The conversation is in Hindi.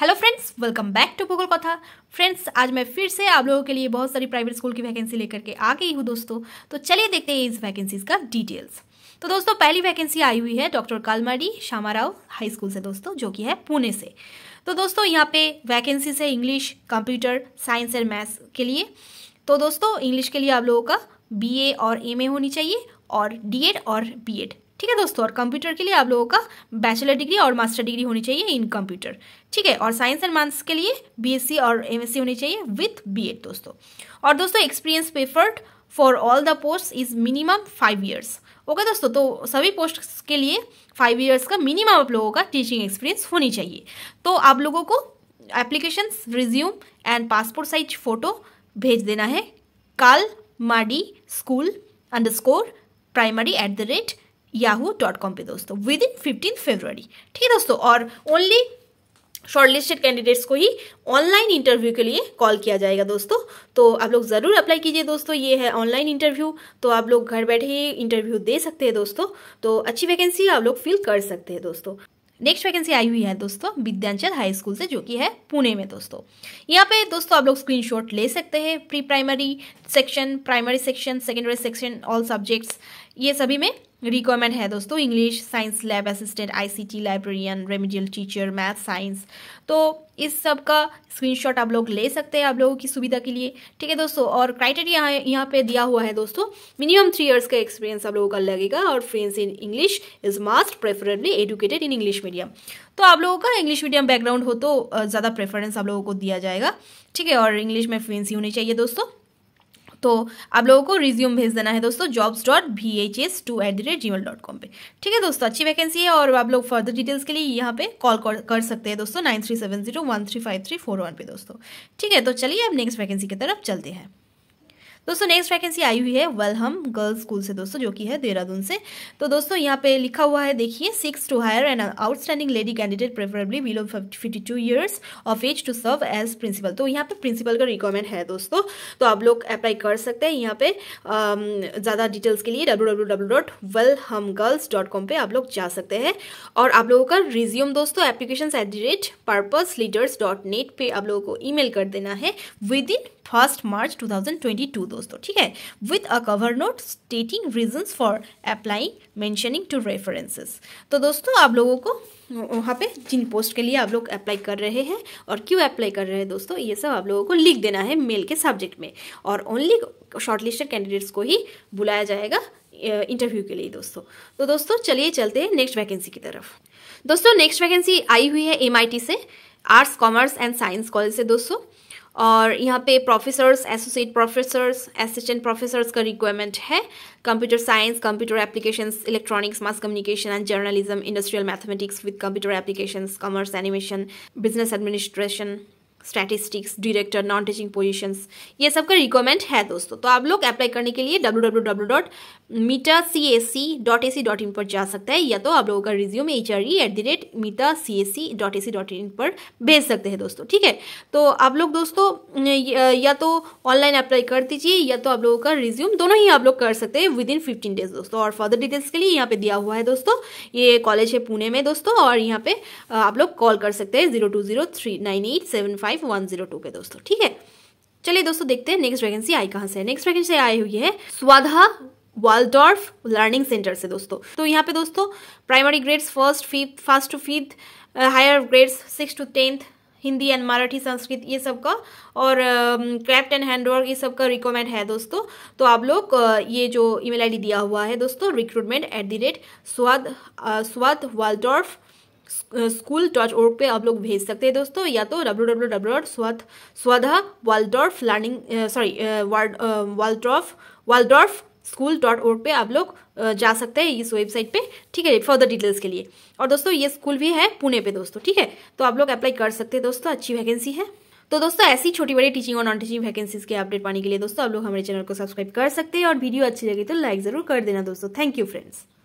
hello friends welcome back to Bhugol Katha friends आज मैं फिर से आप लोगों के लिए बहुत सारी प्राइवेट स्कूल की वैकेंसी लेकर के आ गई हूँ दोस्तों तो चलिए देखते हैं इस वैकेंसीज का डिटेल्स तो दोस्तों पहली वैकेंसी आई हुई है doctor Kalmadi Shyamarao high school से दोस्तों जो कि है पुणे से तो दोस्तों यहाँ पे वैकेंसीज है English computer science and maths के लिए तो दोस्तों इंग्लिश के लिए आप लोगों का बी और एम होनी चाहिए और डी और बी ठीक है दोस्तों और कंप्यूटर के लिए आप लोगों का बैचलर डिग्री और मास्टर डिग्री होनी चाहिए इन कंप्यूटर ठीक है और साइंस एंड मैथ्स के लिए बीएससी और एमएससी होनी चाहिए विथ बीएड दोस्तों और दोस्तों experience preferred for all the post is minimum five years okay दोस्तों तो सभी पोस्ट के लिए फाइव ईयर्स का मिनिमम आप लोगों का टीचिंग एक्सपीरियंस होनी चाहिए तो आप लोगों को application resume and passport size photo भेज देना है Kalmadi school underscore primary at the rate yahoo dot com पर दोस्तों विद इन फिफ्टीन फेबररी ठीक है दोस्तों और ओनली शॉर्टलिस्टेड कैंडिडेट्स को ही ऑनलाइन इंटरव्यू के लिए कॉल किया जाएगा दोस्तों तो आप लोग ज़रूर अप्लाई कीजिए दोस्तों ये है ऑनलाइन इंटरव्यू तो आप लोग घर बैठे ही इंटरव्यू दे सकते हैं दोस्तों तो अच्छी वैकेंसी आप लोग फिल कर सकते हैं दोस्तों नेक्स्ट वैकेंसी आई हुई है दोस्तों विद्यांचल हाई स्कूल से जो कि है पुणे में दोस्तों यहाँ पे दोस्तों आप लोग स्क्रीनशॉट ले सकते हैं pre primary section primary section secondary section all subjects ये सभी में रिक्वायरमेंट है दोस्तों English science lab assistant ICT librarian remedial teacher math science तो इस सब का स्क्रीनशॉट आप लोग ले सकते हैं आप लोगों की सुविधा के लिए ठीक है दोस्तों और क्राइटेरिया यहाँ पे दिया हुआ है दोस्तों मिनिमम थ्री इयर्स का एक्सपीरियंस आप लोगों का लगेगा और friends in English is must preferably educated in English medium तो आप लोगों का इंग्लिश मीडियम बैकग्राउंड हो तो ज़्यादा प्रेफरेंस आप लोगों को दिया जाएगा ठीक है और इंग्लिश में फ्रेंसी होनी चाहिए दोस्तों तो आप लोगों को रिज्यूम भेज देना है दोस्तों jobs dot B H S two at the rate Gmail dot com पर ठीक है दोस्तों अच्छी वैकेंसी है और आप लोग फर्दर डिटेल्स के लिए यहाँ पे कॉल कर सकते हैं दोस्तों nine three seven zero one three five three four one पे दोस्तों ठीक है तो चलिए अब नेक्स्ट वैकेंसी की तरफ चलते हैं दोस्तों नेक्स्ट वैकेंसी आई हुई है वेलहम गर्ल्स स्कूल से दोस्तों जो कि है देहरादून से तो दोस्तों यहाँ पे लिखा हुआ है देखिए six to higher and outstanding lady candidate preferably below fifty two years of age to serve as principal तो यहाँ पे प्रिंसिपल का रिक्वायरमेंट है दोस्तों तो आप लोग अप्लाई कर सकते हैं यहाँ पे ज़्यादा डिटेल्स के लिए डब्ल्यू पे आप लोग जा सकते हैं और आप लोगों का रिज्यूम दोस्तों application at the rate purpose leaders dot net पर आप लोगों को ई कर देना है within first March two thousand twenty two दोस्तों ठीक है with a cover note stating reasons for applying mentioning two references तो दोस्तों आप लोगों को वहाँ पे जिन पोस्ट के लिए आप लोग अप्लाई कर रहे हैं और क्यों अप्लाई कर रहे हैं दोस्तों ये सब आप लोगों को लिख देना है मेल के सब्जेक्ट में और ओनली शॉर्टलिस्टेड कैंडिडेट्स को ही बुलाया जाएगा इंटरव्यू के लिए दोस्तों तो दोस्तों चलिए चलते हैं नेक्स्ट वैकेंसी की तरफ दोस्तों नेक्स्ट वैकेंसी आई हुई है एम से arts commerce and science college से दोस्तों और यहाँ पे professors associate professors assistant professors का रिक्वायरमेंट है computer science computer applications electronics mass communication and journalism industrial mathematics with computer applications commerce animation business administration statistics director non teaching positions ये सब का रिक्वायरमेंट है दोस्तों तो आप लोग अप्लाई करने के लिए W W W dot meeta C A C dot A C dot in पर जा सकता है या तो आप लोगों का resume H R E at the rate meeta C A C dot A C dot in पर भेज सकते हैं दोस्तों ठीक है तो आप लोग दोस्तों या तो ऑनलाइन अप्लाई कर दीजिए या तो आप लोगों का रिज्यूम दोनों ही आप लोग कर सकते हैं विद इन फिफ्टीन डेज दोस्तों और फर्दर डिटेल्स के लिए यहाँ पे दिया हुआ है दोस्तों ये कॉलेज है पुणे में दोस्तों और यहाँ पे आप लोग कॉल कर सकते हैं zero two zero three nine eight seven five five one zero two पे दोस्तों ठीक है चलिए दोस्तों देखते हैं नेक्स्ट वैकेंसी आई कहाँ से है नेक्स्ट वैकेंसी आई हुई है स्वाधा वाल्डॉर्फ लर्निंग सेंटर से दोस्तों तो यहाँ पे दोस्तों primary grades first fifth first to fifth higher grades six to tenth Hindi and Marathi Sanskrit ये सब का और क्राफ्ट एंड हैंडवर्क ये सब का रिकॉमेंड है दोस्तों तो आप लोग uh, ये जो ईमेल आईडी दिया हुआ है दोस्तों recruitment at the rate Swad uh, स्वाद वाल्डॉर्फ स्कूल डॉट ओर पर आप लोग भेज सकते हैं दोस्तों या तो W W W dot Swadh Swadha Waldorf learning sorry Waldorf Waldorf school dot org पर आप लोग जा सकते हैं इस वेबसाइट पे ठीक है फर्दर डिटेल्स के लिए और दोस्तों ये स्कूल भी है पुणे पे दोस्तों ठीक है तो आप लोग अप्लाई कर सकते हैं दोस्तों अच्छी वैकेंसी है तो दोस्तों ऐसी छोटी बड़ी टीचिंग और नॉन टीचिंग वैकेंसीज के अपडेट पाने के लिए दोस्तों आप लोग हमारे चैनल को सब्सक्राइब कर सकते हैं और वीडियो अच्छी लगी तो लाइक जरूर कर देना दोस्तों थैंक यू फ्रेंड्स